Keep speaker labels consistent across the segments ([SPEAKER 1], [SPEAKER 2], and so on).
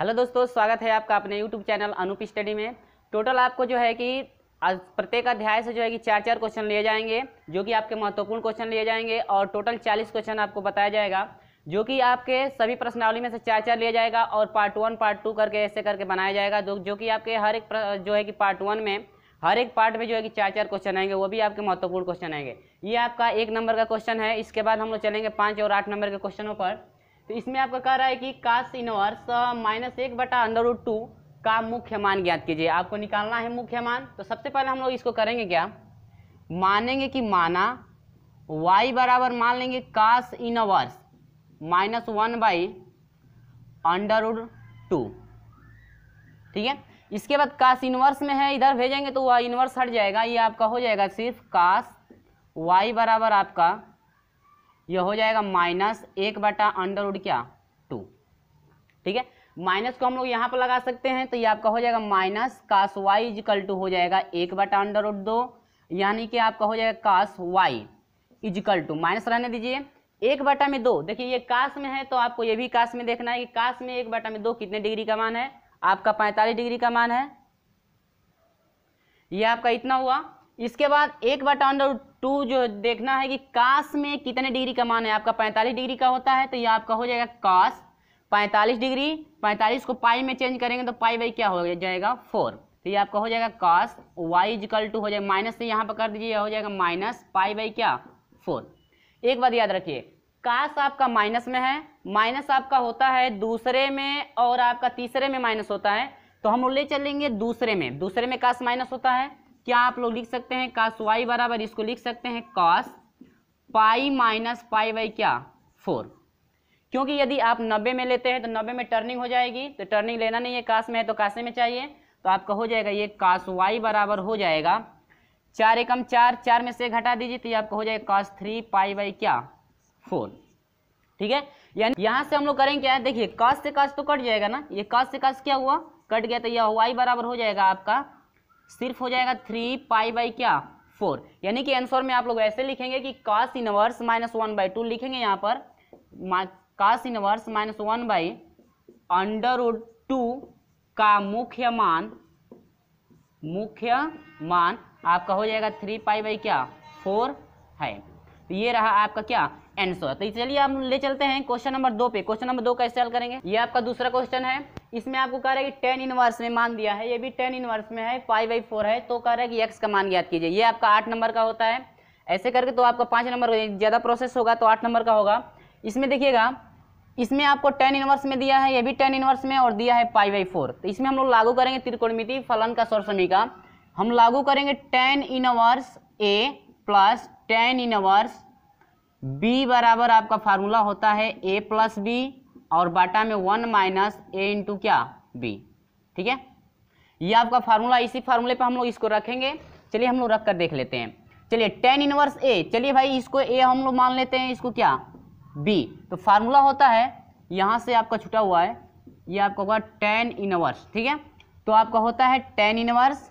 [SPEAKER 1] hello दोस्तों स्वागत है आपका अपने यूट्यूब चैनल अनूप स्टडी में टोटल आपको जो है कि प्रत्येक अध्याय से जो है कि चार चार क्वेश्चन लिए जाएंगे जो कि आपके महत्वपूर्ण क्वेश्चन लिए जाएंगे और टोटल चालीस क्वेश्चन आपको बताया जाएगा जो कि आपके सभी प्रश्नावली में से चार चार लिया जाएगा और पार्ट वन पार्ट टू करके ऐसे करके बनाया जाएगा जो जो कि आपके हर एक जो है कि पार्ट वन में हर एक पार्ट में जो है कि चार चार क्वेश्चन आएंगे वो भी आपके महत्वपूर्ण क्वेश्चन आएंगे ये आपका एक नंबर का क्वेश्चन है इसके बाद हम लोग चलेंगे पाँच और आठ नंबर के क्वेश्चनों पर तो इसमें आपका कह रहा है कि कास इनवर्स माइनस एक बटा अंडर रूट टू का मुख्य मान ज्ञात कीजिए आपको निकालना है मुख्य मान तो सबसे पहले हम लोग इसको करेंगे क्या मानेंगे कि माना वाई बराबर मान लेंगे cos inverse minus one by under root two ठीक है इसके बाद कास इनवर्स में है इधर भेजेंगे तो वह इनवर्स हट जाएगा ये आपका हो जाएगा सिर्फ कास वाई बराबर आपका ये हो जाएगा माइनस एक बटा अंडरवुड क्या टू ठीक है माइनस को हम लोग यहाँ पर लगा सकते हैं तो ये आपका हो जाएगा minus cos Y equal to हो जाएगा एक बटा अंडरवुड दो यानी कि आपका हो जाएगा cos Y equal to minus रहने दीजिए एक बटा में दो देखिए ये कास में है तो आपको ये भी कास में देखना है कि कास में एक बटा में दो कितने डिग्री का मान है आपका पैंतालीस डिग्री का मान है ये आपका इतना हुआ इसके बाद एक बटा अंडर टू जो देखना है कि कास में कितने डिग्री का मान है आपका पैंतालीस डिग्री का होता है तो ये आपका हो जाएगा कास पैंतालीस डिग्री पैंतालीस को पाई में चेंज करेंगे तो पाई बाई क्या हो जाएगा फोर तो ये आपका हो जाएगा कास वाई इजकल टू हो जाएगा माइनस से तो यहाँ पर कर दीजिए यह हो जाएगा माइनस पाई बाई क्या फोर एक बात याद रखिए कास आपका माइनस में है माइनस आपका होता है दूसरे में और आपका तीसरे में माइनस होता है तो हम ले चलेंगे दूसरे में दूसरे में कास माइनस होता है क्या आप लोग लिख सकते हैं कास वाई बराबर इसको लिख सकते हैं cos pi minus pi by क्या फोर क्योंकि यदि आप नब्बे में लेते हैं तो नब्बे में टर्निंग हो जाएगी तो टर्निंग लेना नहीं है कास में है तो कासे में चाहिए तो आपका हो जाएगा ये कास वाई बराबर हो जाएगा चार एकम चार चार में से घटा दीजिए तो ये आपका हो जाएगा कास थ्री पाई बाई क्या फोर ठीक है यानी यहाँ से हम लोग करेंगे क्या देखिए कास से कास तो कट जाएगा ना ये कास से कास क्या हुआ कट गया तो यह वाई बराबर हो जाएगा आपका सिर्फ हो जाएगा थ्री पाई बाई क्या फोर यानी कि आंसर में आप लोग ऐसे लिखेंगे कि cos inverse minus one by two लिखेंगे यहाँ पर cos inverse minus one by under root two का मुख्य मान मुख्य मान आपका हो जाएगा थ्री पाई बाई क्या फोर है तो ये रहा आपका क्या आंसर तो चलिए आप ले चलते हैं क्वेश्चन नंबर दो पे क्वेश्चन नंबर दो का इस्तेमाल करेंगे ये आपका दूसरा क्वेश्चन है इसमें आपको कह रहा है कि टेन इनवर्स में मान दिया है ये भी टेन इनवर्स में है फाइव बाई फोर है तो कह रहा है कि एक्स का मान याद कीजिए ये आपका आठ नंबर का होता है ऐसे करके तो आपका पाँच नंबर ज़्यादा प्रोसेस होगा तो आठ नंबर का होगा इसमें देखिएगा इसमें आपको टेन इनवर्स में दिया है ये भी टेन इनवर्स में और दिया है पाई बाई फोर तो इसमें हम लोग लागू करेंगे त्रिकोणमिति फलन का सौरसमी का हम लागू करेंगे tan inverse A plus tan inverse B बराबर आपका फार्मूला होता है ए प्लस बी और बाटा में वन माइनस ए इंटू क्या बी ठीक है ये आपका फार्मूला इसी फार्मूले पे हम लोग इसको रखेंगे चलिए हम लोग रख कर देख लेते हैं चलिए टेन इनवर्स ए चलिए भाई इसको ए हम लोग मान लेते हैं इसको क्या बी तो फार्मूला होता है यहाँ से आपका छुटा हुआ है ये आपका होगा टेन इनवर्स ठीक है तो आपका होता है टेन इनवर्स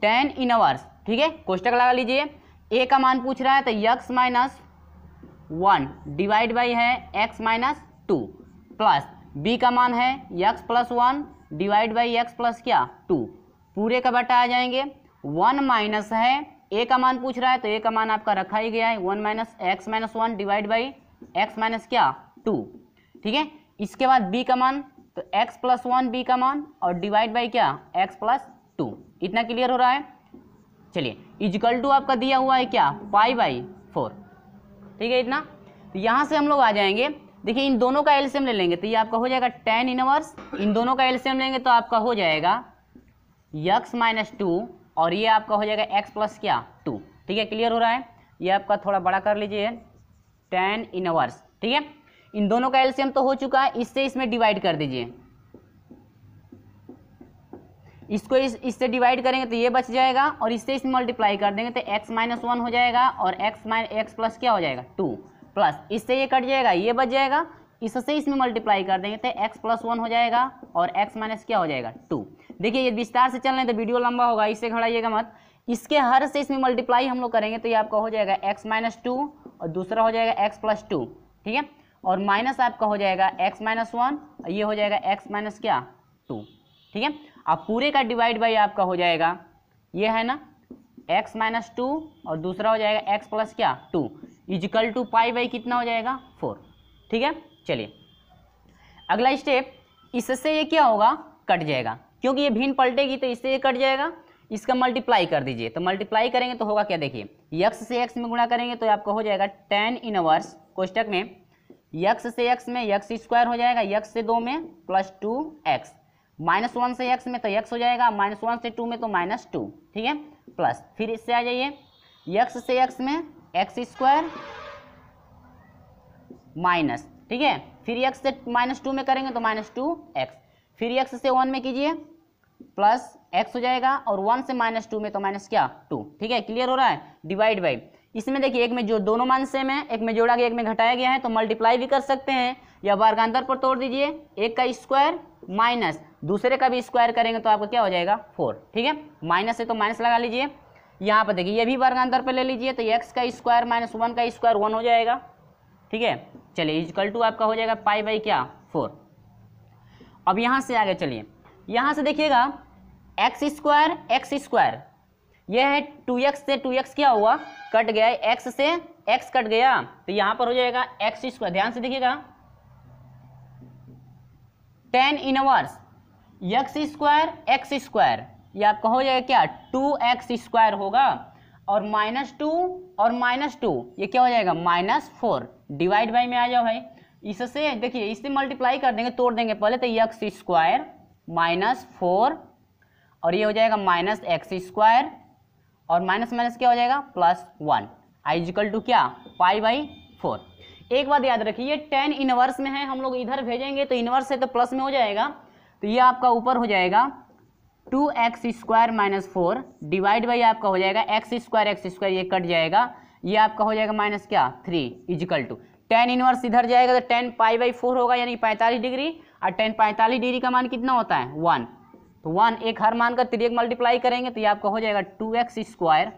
[SPEAKER 1] टेन इनवर्स ठीक है कोष्टक लगा लीजिए ए का मान पूछ रहा है तो x minus one divide by है x minus two plus B का मान है x plus one divide by x plus क्या टू पूरे का बटा आ जाएंगे वन माइनस है ए का मान पूछ रहा है तो ए का मान आपका रखा ही गया है one minus x minus one divide by x minus क्या टू ठीक है इसके बाद बी का मान तो एक्स प्लस वन बी का मान और डिवाइड बाई क्या एक्स प्लस टू इतना क्लियर हो रहा है चलिए इजकल टू आपका दिया हुआ है क्या फाइव बाई फोर ठीक है इतना तो यहाँ से हम लोग आ जाएंगे देखिए इन दोनों का एल्शियम ले लेंगे तो ये आपका हो जाएगा टेन इनवर्स इन दोनों का एल्शियम लेंगे तो आपका हो जाएगा यक्स माइनस टू और ये आपका हो जाएगा एक्स प्लस क्या टू ठीक है क्लियर हो रहा है ये आपका थोड़ा बड़ा कर लीजिए टेन इनवर्स ठीक है इन दोनों का एल्शियम तो हो चुका है इससे इसमें डिवाइड कर दीजिए इसको इस इससे डिवाइड करेंगे तो ये बच जाएगा और इससे इस मल्टीप्लाई कर देंगे तो एक्स माइनस वन हो जाएगा और एक्स माइन एक्स प्लस क्या हो जाएगा टू प्लस इससे ये कट जाएगा ये बच जाएगा इससे इसमें मल्टीप्लाई कर देंगे तो एक्स प्लस वन हो जाएगा और एक्स माइनस क्या हो जाएगा टू देखिए ये विस्तार से चल रहे हैं तो वीडियो लंबा होगा इससे घड़ाइएगा मत इसके हर से इसमें मल्टीप्लाई हम लोग करेंगे तो ये आपका हो जाएगा एक्स माइनस टू और दूसरा हो जाएगा एक्स प्लस टू ठीक है और माइनस आपका हो जाएगा एक्स माइनस वन ये हो जाएगा एक्स माइनस क्या टू ठीक है अब पूरे का डिवाइड बाई आपका हो जाएगा ये है ना x माइनस टू और दूसरा हो जाएगा x प्लस क्या two equal to pi by कितना हो जाएगा फोर ठीक है चलिए अगला स्टेप इससे ये क्या होगा कट जाएगा क्योंकि ये भिन्न पलटेगी तो इससे ये कट जाएगा इसका मल्टीप्लाई कर दीजिए तो मल्टीप्लाई करेंगे तो होगा क्या देखिए यक्स से एक्स में गुणा करेंगे तो आपका हो जाएगा टेन इनवर्स कोष्टक में यक्स से एक्स में यक्स स्क्वायर हो जाएगा यक्स से दो में plus two x minus one से एक्स में तो एक्स हो जाएगा माइनस वन से टू में तो माइनस टू ठीक है प्लस फिर इससे आ जाइए एक्स से एक्स में एक्स स्क्वायर माइनस ठीक है फिर एक्स से माइनस टू में करेंगे तो माइनस टू एक्स फिर एक्स से वन में कीजिए प्लस एक्स हो जाएगा और वन से माइनस टू में तो माइनस क्या टू ठीक है क्लियर हो रहा है डिवाइड बाई इसमें देखिए एक में जो दोनों मान सेम है एक में जोड़ा गया एक में घटाया गया है तो मल्टीप्लाई भी कर सकते हैं या वर्गांतर पर तोड़ दीजिए एक का स्क्वायर माइनस दूसरे का भी स्क्वायर करेंगे तो आपका क्या हो जाएगा फोर ठीक है माइनस है तो माइनस लगा लीजिए यहाँ पर देखिए ये भी वर्गांतर पर ले लीजिए तो एक्स का स्क्वायर माइनस वन का स्क्वायर वन हो जाएगा ठीक है चलिए इजकल टू आपका हो जाएगा पाई बाई क्या फोर अब यहाँ से आगे चलिए यहाँ से देखिएगा एक्स स्क्वायर एक्स स्क्वायर यह है टू एक्स से टू एक्स क्या हुआ कट गया एक्स से एक्स कट गया तो यहाँ पर हो जाएगा एक्स स्क्वायर ध्यान से देखिएगा tan inverse x square x square ये आपका हो जाएगा क्या टू एक्स स्क्वायर होगा और माइनस टू और माइनस टू ये क्या हो जाएगा माइनस फोर डिवाइड बाई में आ जाओ भाई इससे देखिए इससे मल्टीप्लाई कर देंगे तोड़ देंगे पहले तो यक्स स्क्वायर माइनस फोर और ये हो जाएगा माइनस एक्स स्क्वायर और माइनस माइनस क्या हो जाएगा प्लस वन आइजिकल टू क्या फाइव बाई फोर एक बात याद रखिए टेन इनवर्स में है हम लोग इधर भेजेंगे तो इनवर्स है तो प्लस में हो जाएगा तो ये आपका ऊपर हो जाएगा two x square minus four divide by आपका हो जाएगा एक्स स्क्वायर एक्स स्क्वायर ये कट जाएगा ये आपका हो जाएगा माइनस क्या three equal to tan inverse इधर जाएगा तो टेन पाई बाई फोर होगा यानी पैंतालीस डिग्री और टेन पैंतालीस डिग्री का मान कितना होता है वन तो वन एक हर मान का त्रिय मल्टीप्लाई करेंगे तो ये आपका हो जाएगा two x square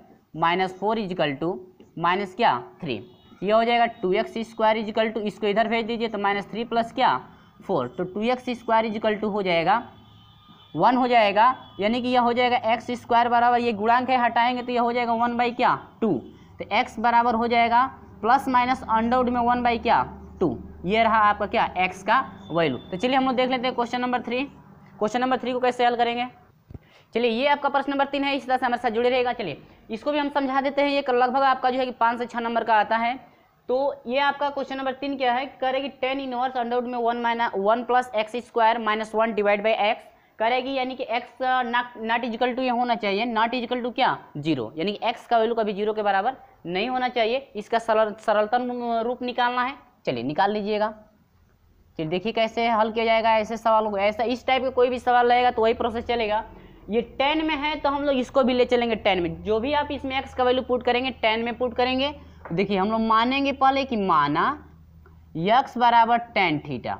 [SPEAKER 1] minus four equal to minus क्या थ्री ये हो जाएगा two x square equal to इसको इधर भेज दीजिए तो माइनस थ्री प्लस क्या फोर तो two x square equal to हो जाएगा वन हो जाएगा यानी कि यह हो जाएगा एक्स स्क्वायर बराबर ये गुणांक है हटाएंगे तो यह हो जाएगा वन बाई क्या टू तो एक्स बराबर हो जाएगा प्लस माइनस अंडरवुड में वन बाई क्या टू ये रहा आपका क्या एक्स का वैल्यू तो चलिए हम लोग देख लेते हैं question number three question number three को कैसे हल करेंगे चलिए ये आपका प्रश्न नंबर तीन है इस तरह से हमारे साथ जुड़े रहेगा चलिए इसको भी हम समझा देते हैं ये लगभग आपका जो है कि पाँच से छः नंबर का आता है तो ये आपका क्वेश्चन नंबर तीन क्या है करेगी टेन इनवर्स अंडरवुड में one minus one plus x square minus one divide by x करेगी यानी कि एक्स नॉट इजिकल टू ये होना चाहिए नॉट इजिकल टू क्या जीरो यानी कि एक्स का वैल्यू कभी जीरो के बराबर नहीं होना चाहिए इसका सरल सरलतम uh, रूप निकालना है चलिए निकाल लीजिएगा चलिए देखिए कैसे हल किया जाएगा ऐसे सवालों को ऐसा इस टाइप का कोई भी सवाल रहेगा तो वही प्रोसेस चलेगा ये टेन में है तो हम लोग इसको भी ले चलेंगे टेन में जो भी आप इसमें एक्स का वैल्यू पुट करेंगे टेन में पुट करेंगे देखिए हम लोग मानेंगे पहले कि माना यक्स बराबर टेन थीटा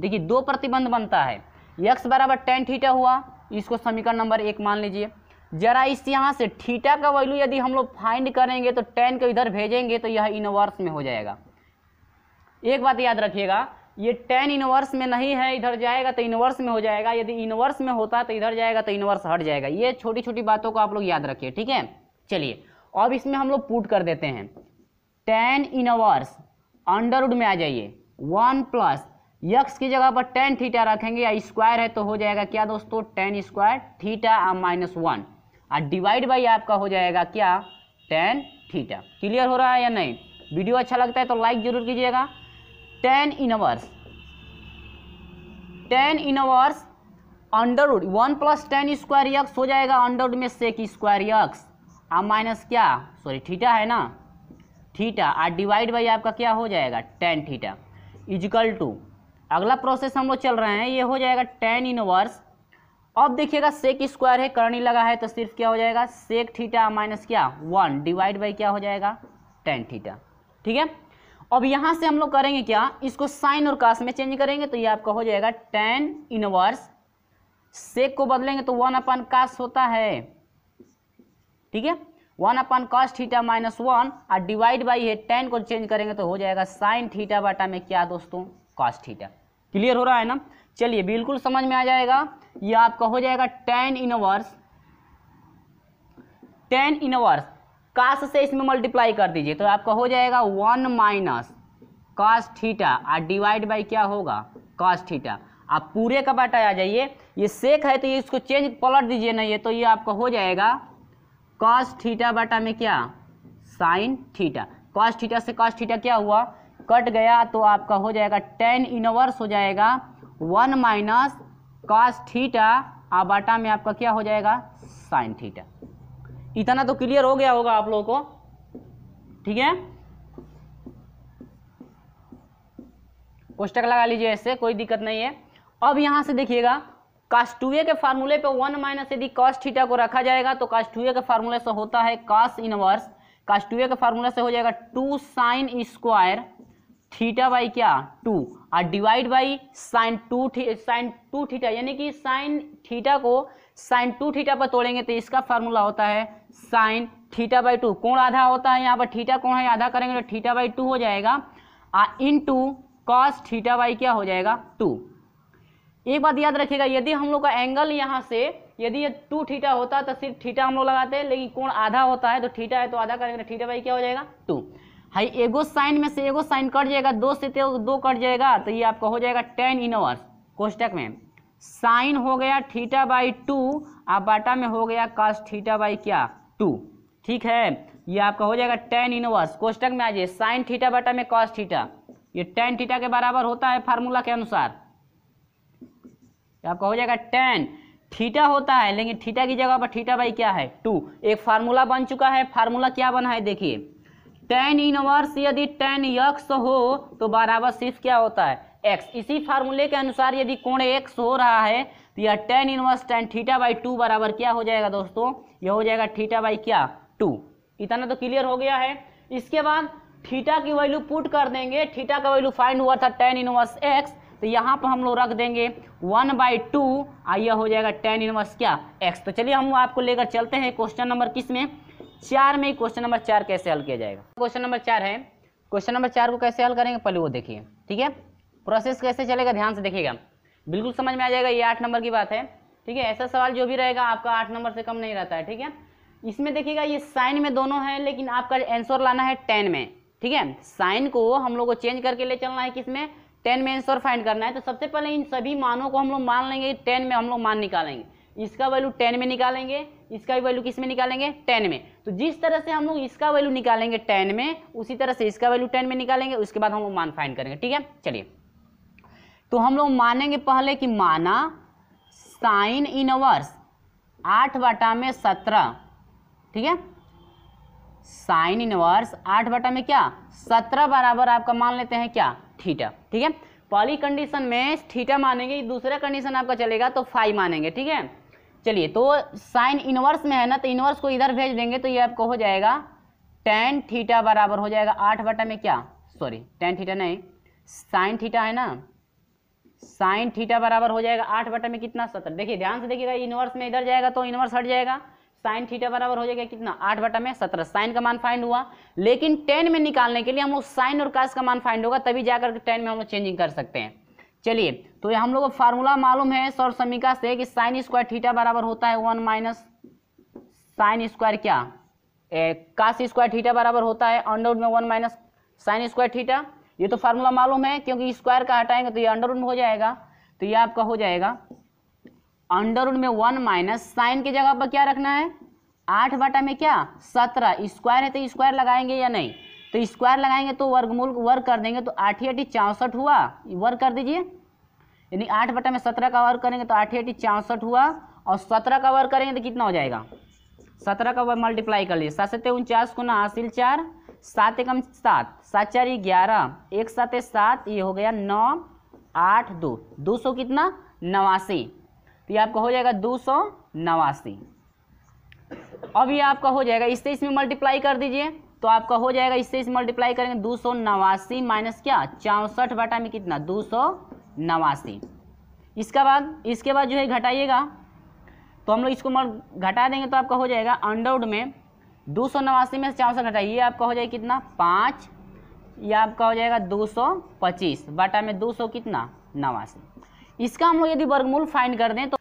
[SPEAKER 1] देखिए दो प्रतिबंध बनता है यक्स बराबर टेन थीटा हुआ इसको समीकरण नंबर एक मान लीजिए जरा इस यहाँ से थीटा का वैल्यू यदि हम लोग फाइंड करेंगे तो टेन को इधर भेजेंगे तो यह इनवर्स में हो जाएगा एक बात याद रखिएगा ये टेन इनवर्स में नहीं है इधर जाएगा तो इनवर्स में हो जाएगा यदि इनवर्स में होता तो इधर जाएगा तो इनवर्स हट जाएगा ये छोटी छोटी बातों को आप लोग याद रखिए ठीक है चलिए अब इसमें हम लोग पुट कर देते हैं टेन इन अवर्स अंडरवुड में आ जाइए वन प्लस यक्स की जगह पर टेन थीटा रखेंगे या स्क्वायर है तो हो जाएगा क्या दोस्तों टेन स्क्वायर थीटा और माइनस वन और डिवाइड बाई आपका हो जाएगा क्या टेन थीटा क्लियर हो रहा है या नहीं वीडियो अच्छा लगता है तो लाइक जरूर कीजिएगा tan inverse tan inverse under root one plus tan square x हो जाएगा अंडरवुड में सेक स्क्वायर यक्स और माइनस क्या सॉरी थीटा है ना थीटा आर डिवाइड बाई आपका क्या हो जाएगा टेन थीटा इजिकल टू अगला प्रोसेस हम लोग चल रहे हैं ये हो जाएगा टेन इनवर्स अब देखिएगा सेक स्क्वायर है करनी लगा है तो सिर्फ क्या हो जाएगा सेक थीटा माइनस क्या वन डिवाइड बाई क्या हो जाएगा टेन थीटा ठीक है अब यहाँ से हम लोग करेंगे क्या इसको साइन और कास में चेंज करेंगे तो ये आपका हो जाएगा टेन इनवर्स सेक को बदलेंगे तो वन अपन कास होता है ठीक है वन अपन कॉस थीटा माइनस वन और डिवाइड बाई है टेन को चेंज करेंगे तो हो जाएगा साइन थीटा बाटा में क्या दोस्तों कॉस थीटा क्लियर हो रहा है ना चलिए बिल्कुल समझ में आ जाएगा ये आपका हो जाएगा tan inverse tan inverse cos से इसमें मल्टीप्लाई कर दीजिए तो आपका हो जाएगा वन माइनस कॉस थीटा और डिवाइड बाई क्या होगा कॉस थीटा आप पूरे का बाटा आ जाइए ये सेक है तो ये इसको चेंज पलट दीजिए ना ये तो ये आपका हो जाएगा कॉस थीटा बटा में क्या साइन थीटा कॉस थीटा से कॉस थीटा क्या हुआ कट गया तो आपका हो जाएगा टेन इनवर्स हो जाएगा वन माइनस कॉस थीटा और बाटा में आपका क्या हो जाएगा साइन थीटा इतना तो क्लियर हो गया होगा आप लोगों को ठीक है कोष्टक लगा लीजिए ऐसे कोई दिक्कत नहीं है अब यहां से देखिएगा कास टू ए के फार्मूले पे वन माइनस यदि कास थीटा को रखा जाएगा तो कास टू ए के फार्मूले से होता है कास इनवर्स कास टू ए के फार्मूले से हो जाएगा two sine square theta by क्या टू और divide by sine two sine two theta यानी कि साइन थीटा को साइन टू थीटा पर तोड़ेंगे तो इसका फार्मूला होता है साइन थीटा बाई टू कौन आधा होता है यहाँ पर थीटा कौन है आधा करेंगे तो थीटा बाई टू हो जाएगा आ into cos theta by क्या हो जाएगा टू एक बात याद रखिएगा यदि हम लोग का एंगल यहाँ से यदि ये टू थीटा होता तो सिर्फ थीटा हम लोग लगाते हैं लेकिन कोण आधा होता है तो थीटा है तो आधा करेंगे थीटा तो भाई क्या हो जाएगा टू हाई एगो साइन में से एगो साइन कट जाएगा दो से तो दो कट जाएगा तो ये आपका हो जाएगा टेन इनवर्स कोष्टक में साइन हो गया थीटा बाई टू आप बाटा में हो गया कास्ट थीटा बाई क्या टू ठीक है ये आपका हो जाएगा टेन इनवर्स कोष्टक में आ जाइए साइन थीटा बाटा में कॉस्ट थीटा ये टेन थीटा के बराबर होता है फार्मूला के अनुसार आपका हो जाएगा टेन थीटा होता है लेकिन थीटा की जगह पर थीटा बाई क्या है टू एक फार्मूला बन चुका है फार्मूला क्या बना है देखिए टेन इनवर्स यदि टेन यक्स हो तो बराबर सिर्फ क्या होता है एक्स इसी फार्मूले के अनुसार यदि कोण एक्स हो रहा है तो यह tan inverse tan theta by two बराबर क्या हो जाएगा दोस्तों यह हो जाएगा थीटा बाई क्या टू इतना तो क्लियर हो गया है इसके बाद थीटा की वैल्यू पुट कर देंगे थीटा का वैल्यू फाइंड हुआ था टेन इनवर्स एक्स तो यहाँ पर हम लोग रख देंगे वन बाई टू आइए हो जाएगा टेन इनवर्स क्या एक्स तो चलिए हम आपको लेकर चलते हैं क्वेश्चन नंबर किस में चार में क्वेश्चन नंबर चार कैसे हल किया जाएगा क्वेश्चन नंबर चार है क्वेश्चन नंबर चार को कैसे हल करेंगे पहले वो देखिए ठीक है प्रोसेस कैसे चलेगा ध्यान से देखिएगा बिल्कुल समझ में आ जाएगा ये आठ नंबर की बात है ठीक है ऐसा सवाल जो भी रहेगा आपका आठ नंबर से कम नहीं रहता है ठीक है इसमें देखिएगा ये साइन में दोनों है लेकिन आपका आंसर लाना है टेन में ठीक है साइन को हम लोग को चेंज करके ले चलना है किसमें टेन में आंसर फाइंड करना है तो सबसे पहले इन सभी मानों को हम लोग मान लेंगे टेन में हम लोग मान निकालेंगे इसका वैल्यू टेन में निकालेंगे इसका वैल्यू किस में निकालेंगे टेन में तो जिस तरह से हम लोग इसका वैल्यू निकालेंगे टेन में उसी तरह से इसका वैल्यू टेन में निकालेंगे उसके बाद हम लोग मान फाइंड करेंगे ठीक है चलिए तो हम लोग मानेंगे पहले कि माना साइन इनवर्स आठ बटा में सत्रह ठीक है साइन इनवर्स आठ बटा में क्या सत्रह बराबर आपका मान लेते हैं क्या थीटा ठीक है पहली कंडीशन में थीटा मानेंगे दूसरा कंडीशन आपका चलेगा तो फाइव मानेंगे ठीक है चलिए तो साइन इनवर्स में है ना तो इनवर्स को इधर भेज देंगे तो ये आपको हो जाएगा टेन थीटा बराबर हो जाएगा आठ बटा में क्या सॉरी टेन थीटा नहीं साइन थीटा है ना साइन थीटा बराबर हो जाएगा आठ बटा में कितना सत्रह देखिए ध्यान से देखिएगा इनवर्स में इधर जाएगा तो इनवर्स हट जाएगा साइन थीटा बराबर हो जाएगा कितना आठ बटा में सत्रह साइन का मान फाइंड हुआ लेकिन टेन में निकालने के लिए हम उस साइन और कास का मान फाइंड होगा तभी जाकर के टेन में हम लोग चेंजिंग कर सकते हैं चलिए तो ये हम लोग को फार्मूला मालूम है सौर समीका से कि साइन स्क्वायर थीटा बराबर होता है वन माइनस साइन स्क्वायर क्या कास स्क्वायर थीटा बराबर होता है अंडर में one minus sine square theta ये तो फार्मूला मालूम है क्योंकि स्क्वायर का हटाएंगे तो ये अंडर हो जाएगा तो ये आपका हो जाएगा अंडर रूट में वन माइनस साइन की जगह पर क्या रखना है आठ बटा में क्या सत्रह स्क्वायर है तो स्क्वायर लगाएंगे या नहीं तो स्क्वायर लगाएंगे तो वर्गमूल वर्ग कर देंगे तो आठ ही आठी चौंसठ हुआ वर्ग कर दीजिए यानी आठ बटा में सत्रह का वर्ग करेंगे तो आठ ही आठी चौंसठ हुआ और सत्रह का वर्ग करेंगे तो कितना हो जाएगा सत्रह का वर्ग मल्टीप्लाई कर लिए सात सत्य उनचास को ना हासिल चार सात एकम सात सात चार ग्यारह एक सात सात ये हो गया नौ आठ दो दो सौ कितना नवासी तो ये आपका हो जाएगा दो सौ नवासी अब ये आपका हो जाएगा इससे इसमें मल्टीप्लाई कर दीजिए तो आपका हो जाएगा इससे इस मल्टीप्लाई करेंगे दो सौ नवासी माइनस क्या चौंसठ बटा में कितना दो सौ नवासी इसका बाद इसके बाद जो है घटाइएगा तो हम लोग इसको घटा देंगे तो आपका हो जाएगा अंडरवुड में दो सौ नवासी में चौंसठ घटाइए आपका हो जाएगा कितना पाँच ये आपका हो जाएगा दो सौ पच्चीस बटा में दो सौ कितना नवासी इसका हम लोग यदि वर्गमूल फाइंड कर दें तो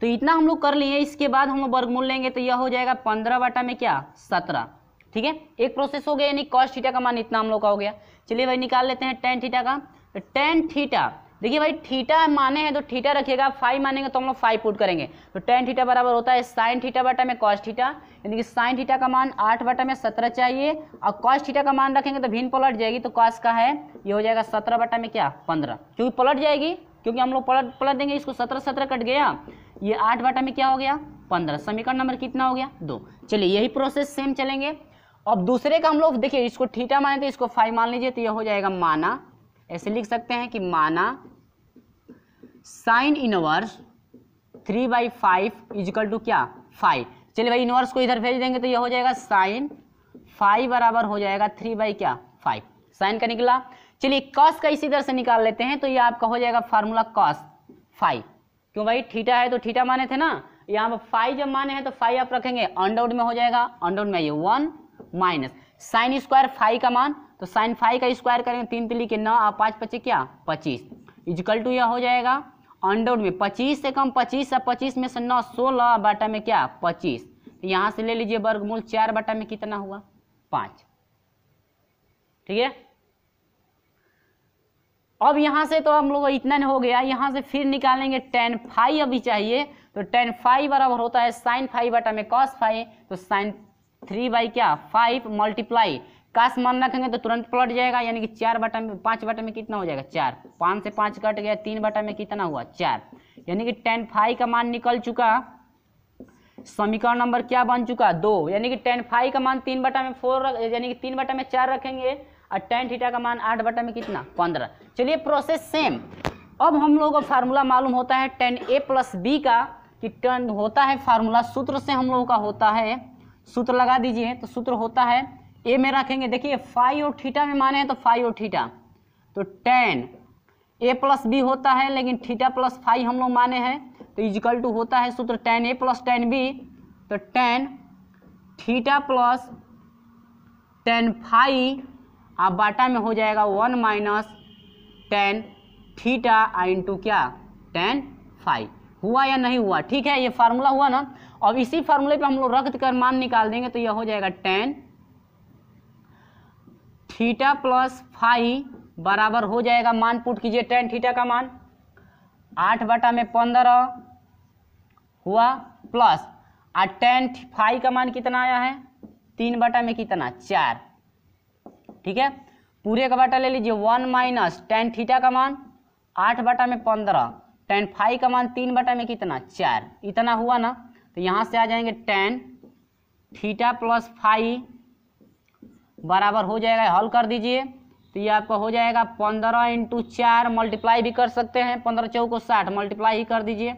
[SPEAKER 1] तो इतना हम लोग कर लिए इसके बाद हम लोग वर्गमूल लेंगे तो यह हो जाएगा पंद्रह बाटा में क्या सत्रह ठीक है एक प्रोसेस हो गया यानी कॉस्ट थीटा का मान इतना हम लोग का हो गया चलिए भाई निकाल लेते हैं टेन थीटा का तो टेन थीटा देखिए भाई थीटा माने हैं तो थीटा रखिएगा फाइव मानेंगे तो हम लोग फाइव पुट करेंगे तो टेन थीटा बराबर होता है साइन थीटा बटा में कॉस्ट थीटा यानी कि साइन थीटा का मान आठ बटा में सत्रह चाहिए और कॉस्ट थीटा का मान रखेंगे तो भिन्न पलट जाएगी तो कॉस्ट का है ये हो जाएगा सत्रह बटा में क्या पंद्रह क्योंकि पलट जाएगी क्योंकि हम लोग पलट पलट देंगे इसको सत्रह सत्रह कट गया ये आठ बटा में क्या हो गया पंद्रह समीकरण नंबर कितना हो गया दो चलिए यही प्रोसेस सेम चलेंगे अब दूसरे का हम लोग देखिए इसको ठीटा माने तो इसको फाइव मान लीजिए तो यह हो जाएगा माना ऐसे लिख सकते हैं कि माना sine inverse three by five equal to क्या फाइव चलिए भाई इनवर्स को इधर भेज देंगे तो यह हो जाएगा साइन फाइव बराबर हो जाएगा थ्री बाई क्या फाइव साइन का निकला चलिए कॉस का इसी तरह से निकाल लेते हैं तो ये आपका हो जाएगा फार्मूला कॉस फाइव क्यों भाई थीटा है तो थीटा माने थे ना यहाँ पर फाइव जब माने हैं तो फाइव आप रखेंगे अंडाउट में हो जाएगा अंडाउट में ये one minus sine square five का मान तो साइन फाइव का स्क्वायर करेंगे तीन तिली के नौ आप पाँच पच्चीस क्या पच्चीस इजकल टू यह हो जाएगा अंडाउट में पच्चीस से कम पच्चीस और पच्चीस में से नौ सोलह बाटा में क्या पच्चीस तो यहाँ से ले लीजिए वर्गमूल चार बाटा में कितना हुआ पाँच ठीक है अब यहाँ से तो हम लोग इतना हो गया यहाँ से फिर निकालेंगे टेन फाइव अभी चाहिए तो टेन फाइव बराबर होता है साइन फाइव बटा में कॉस फाइव तो साइन थ्री बाई क्या फाइव मल्टीप्लाई कास मान रखेंगे तो तुरंत पलट जाएगा यानी कि चार बटा में पाँच बटा में कितना हो जाएगा चार पाँच से पाँच कट गया तीन बटा में कितना हुआ चार यानी कि टेन फाइव का मान निकल चुका समीकरण नंबर क्या बन चुका दो यानी कि टेन फाइव का मान तीन बटा में फोर यानी कि तीन बटा में चार रखेंगे और टेन थीटा का मान आठ बटा में कितना पंद्रह चलिए प्रोसेस सेम अब हम लोगों को फार्मूला मालूम होता है टेन ए प्लस बी का कि टेन होता है फार्मूला सूत्र से हम लोगों का होता है सूत्र लगा दीजिए तो सूत्र होता है ए में रखेंगे देखिए फाइव और थीटा में माने हैं तो फाइव और थीटा तो टेन ए प्लस बी होता है लेकिन थीटा प्लस फाइव हम लोग माने हैं तो इजिकल टू होता है सूत्र tan A plus tan B तो tan theta plus tan five आप बाटा में हो जाएगा one minus tan theta into क्या टेन फाइव हुआ या नहीं हुआ ठीक है ये फार्मूला हुआ ना अब इसी फार्मूले पे हम लोग रख कर मान निकाल देंगे तो यह हो जाएगा टेन थीटा प्लस फाइव बराबर हो जाएगा मान पुट कीजिए टेन थीटा का मान आठ बटा में पंद्रह हुआ प्लस और टेन फाइव का मान कितना आया है तीन बटा में कितना चार ठीक है पूरे का बाटा ले लीजिए वन माइनस टेन थीटा का मान आठ बटा में पंद्रह टेन फाइव का मान तीन बटा में कितना चार इतना हुआ ना तो यहाँ से आ जाएंगे टेन थीटा प्लस फाइव बराबर हो जाएगा हल कर दीजिए तो ये आपका हो जाएगा पंद्रह इंटू चार मल्टीप्लाई भी कर सकते हैं पंद्रह चौ को साठ मल्टीप्लाई ही कर दीजिए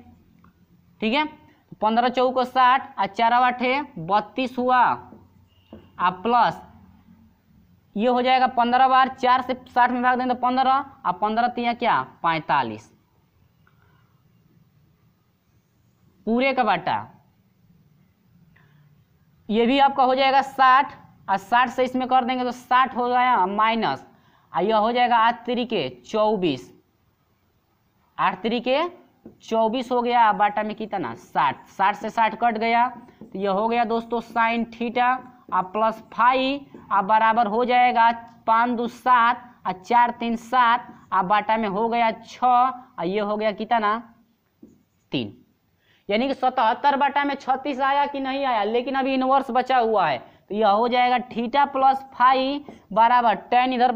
[SPEAKER 1] ठीक है पंद्रह चौ को साठ और चार अठे बत्तीस हुआ और प्लस ये हो जाएगा पंद्रह बार चार से साठ में भाग देंगे तो पंद्रह और पंद्रह तीन क्या पैंतालीस पूरे का बाटा ये भी आपका हो जाएगा साठ और साठ से इसमें कर देंगे तो साठ हो गया माइनस और यह हो जाएगा आठ तरीके चौबीस आठ तरीके चौबीस हो गया बाटा में कितना साठ साठ से साठ कट गया तो यह हो गया दोस्तों साइन थीटा अब प्लस फाइव अब बराबर हो जाएगा पाँच दो सात और चार तीन सात अब बाटा में हो गया छ ये हो गया कितना तीन यानी कि सतहत्तर बटा में छत्तीस आया कि नहीं आया लेकिन अभी इनवर्स बचा हुआ है तो यह हो जाएगा ठीटा प्लस फाइव बराबर टेन इधर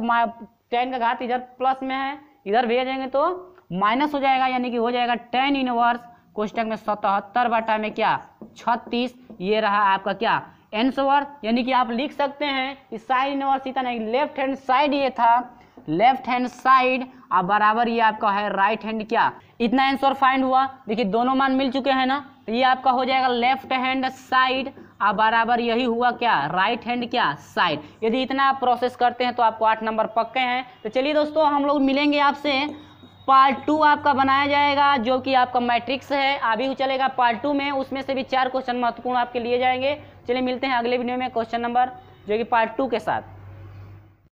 [SPEAKER 1] टेन का घात इधर प्लस में है इधर भेजेंगे तो माइनस हो जाएगा यानी कि हो जाएगा टेन इनवर्स क्वेश्चन में सतहत्तर बटा में क्या छत्तीस ये रहा आपका क्या एंसवर यानी कि आप लिख सकते हैं कि साइन इनवर्स इतना लेफ्ट हैंड साइड ये था लेफ्ट हैंड साइड और बराबर ये आपका है राइट हैंड क्या इतना आंसर फाइंड हुआ देखिए दोनों मान मिल चुके हैं ना तो ये आपका हो जाएगा लेफ्ट हैंड साइड और बराबर यही हुआ क्या राइट हैंड क्या साइड यदि इतना आप प्रोसेस करते हैं तो आपको आठ नंबर पक्के हैं तो चलिए दोस्तों हम लोग मिलेंगे आपसे पार्ट टू आपका बनाया जाएगा जो कि आपका मैट्रिक्स है अभी चलेगा पार्ट टू में उसमें से भी चार क्वेश्चन महत्वपूर्ण आपके लिए जाएंगे चलिए मिलते हैं अगले वीडियो में क्वेश्चन नंबर जो कि पार्ट टू के साथ